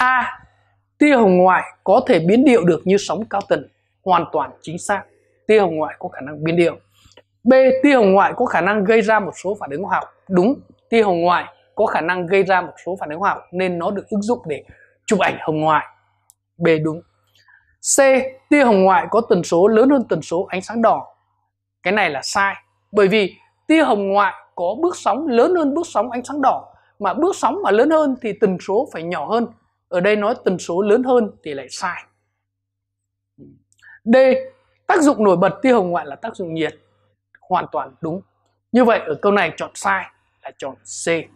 A. Tia hồng ngoại có thể biến điệu được như sóng cao tần, hoàn toàn chính xác. Tia hồng ngoại có khả năng biến điệu. B. Tia hồng ngoại có khả năng gây ra một số phản ứng hóa học. Đúng, tia hồng ngoại có khả năng gây ra một số phản ứng hóa học nên nó được ứng dụng để chụp ảnh hồng ngoại. B đúng. C. Tia hồng ngoại có tần số lớn hơn tần số ánh sáng đỏ. Cái này là sai, bởi vì tia hồng ngoại có bước sóng lớn hơn bước sóng ánh sáng đỏ mà bước sóng mà lớn hơn thì tần số phải nhỏ hơn ở đây nói tần số lớn hơn thì lại sai D tác dụng nổi bật tia hồng ngoại là tác dụng nhiệt hoàn toàn đúng như vậy ở câu này chọn sai là chọn C